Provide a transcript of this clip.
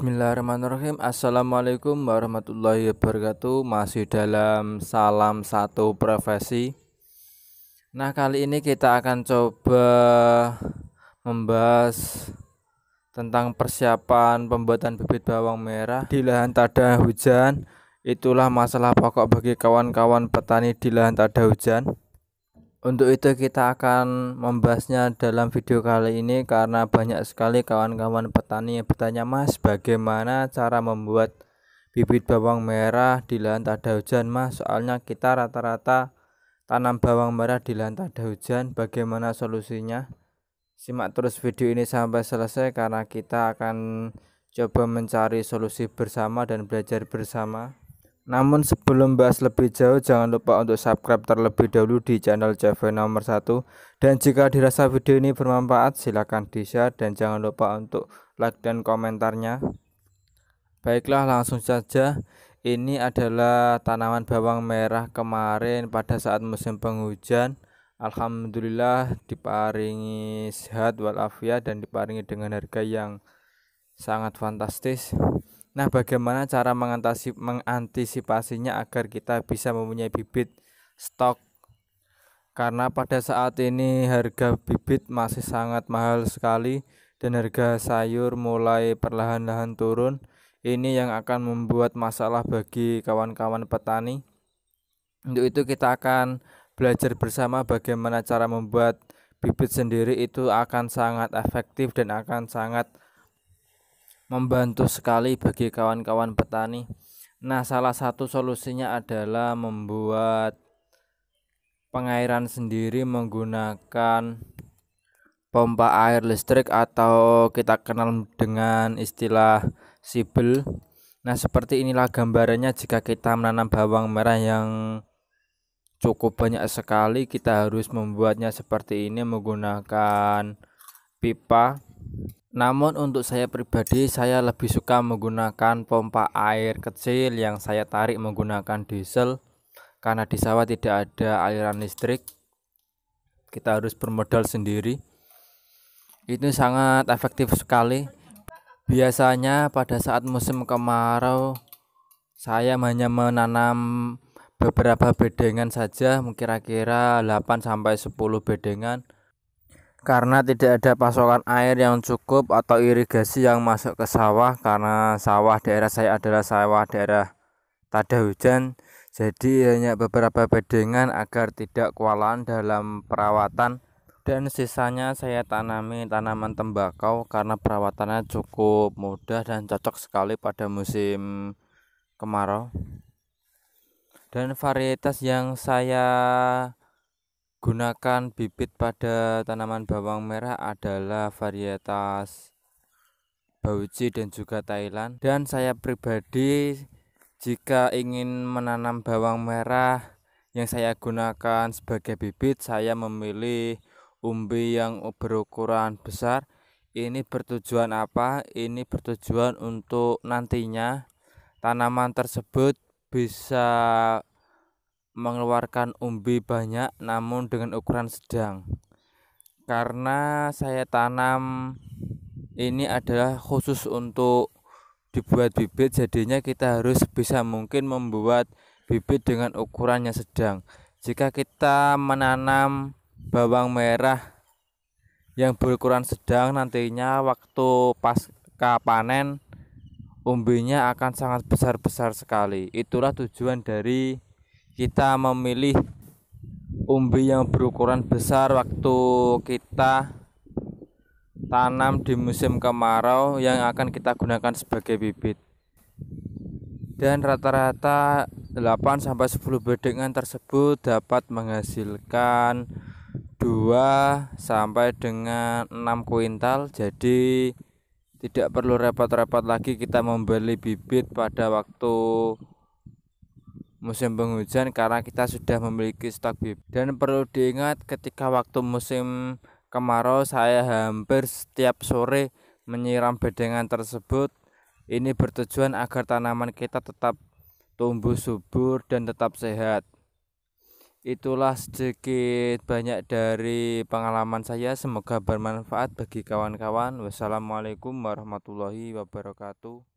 Bismillahirrahmanirrahim Assalamualaikum warahmatullahi wabarakatuh Masih dalam salam satu profesi Nah kali ini kita akan coba Membahas Tentang persiapan pembuatan bibit bawang merah Di lahan tada hujan Itulah masalah pokok bagi kawan-kawan petani di lahan tada hujan untuk itu kita akan membahasnya dalam video kali ini karena banyak sekali kawan-kawan petani yang bertanya mas bagaimana cara membuat bibit bawang merah di lahan tak ada hujan mas soalnya kita rata-rata tanam bawang merah di lahan tak ada hujan bagaimana solusinya simak terus video ini sampai selesai karena kita akan coba mencari solusi bersama dan belajar bersama namun sebelum bahas lebih jauh jangan lupa untuk subscribe terlebih dahulu di channel CV nomor 1 dan jika dirasa video ini bermanfaat silahkan di share dan jangan lupa untuk like dan komentarnya Baiklah langsung saja ini adalah tanaman bawang merah kemarin pada saat musim penghujan Alhamdulillah diparingi sehat walafiat dan diparingi dengan harga yang sangat fantastis Nah, bagaimana cara mengantisip, mengantisipasinya agar kita bisa mempunyai bibit stok? Karena pada saat ini harga bibit masih sangat mahal sekali dan harga sayur mulai perlahan-lahan turun. Ini yang akan membuat masalah bagi kawan-kawan petani. Untuk itu kita akan belajar bersama bagaimana cara membuat bibit sendiri itu akan sangat efektif dan akan sangat membantu sekali bagi kawan-kawan petani. Nah, salah satu solusinya adalah membuat pengairan sendiri menggunakan pompa air listrik atau kita kenal dengan istilah sibel. Nah, seperti inilah gambarannya jika kita menanam bawang merah yang cukup banyak sekali kita harus membuatnya seperti ini menggunakan pipa namun untuk saya pribadi saya lebih suka menggunakan pompa air kecil yang saya tarik menggunakan diesel karena di sawah tidak ada aliran listrik. Kita harus bermodal sendiri. Itu sangat efektif sekali. Biasanya pada saat musim kemarau saya hanya menanam beberapa bedengan saja, kira-kira 8 sampai 10 bedengan karena tidak ada pasokan air yang cukup atau irigasi yang masuk ke sawah karena sawah daerah saya adalah sawah daerah tada hujan jadi hanya beberapa bedengan agar tidak kewalahan dalam perawatan dan sisanya saya tanami tanaman tembakau karena perawatannya cukup mudah dan cocok sekali pada musim kemarau dan varietas yang saya Gunakan bibit pada tanaman bawang merah adalah varietas Bauci dan juga Thailand dan saya pribadi jika ingin menanam bawang merah yang saya gunakan sebagai bibit saya memilih umbi yang berukuran besar ini bertujuan apa ini bertujuan untuk nantinya tanaman tersebut bisa mengeluarkan umbi banyak namun dengan ukuran sedang karena saya tanam ini adalah khusus untuk dibuat bibit jadinya kita harus bisa mungkin membuat bibit dengan ukurannya sedang jika kita menanam bawang merah yang berukuran sedang nantinya waktu pas panen umbinya akan sangat besar-besar sekali itulah tujuan dari kita memilih umbi yang berukuran besar waktu kita tanam di musim kemarau yang akan kita gunakan sebagai bibit dan rata-rata 8 sampai 10 bedengan tersebut dapat menghasilkan 2 sampai dengan 6 kuintal jadi tidak perlu repot-repot lagi kita membeli bibit pada waktu musim penghujan karena kita sudah memiliki stok bibit. Dan perlu diingat ketika waktu musim kemarau saya hampir setiap sore menyiram bedengan tersebut. Ini bertujuan agar tanaman kita tetap tumbuh subur dan tetap sehat. Itulah sedikit banyak dari pengalaman saya. Semoga bermanfaat bagi kawan-kawan. Wassalamualaikum warahmatullahi wabarakatuh.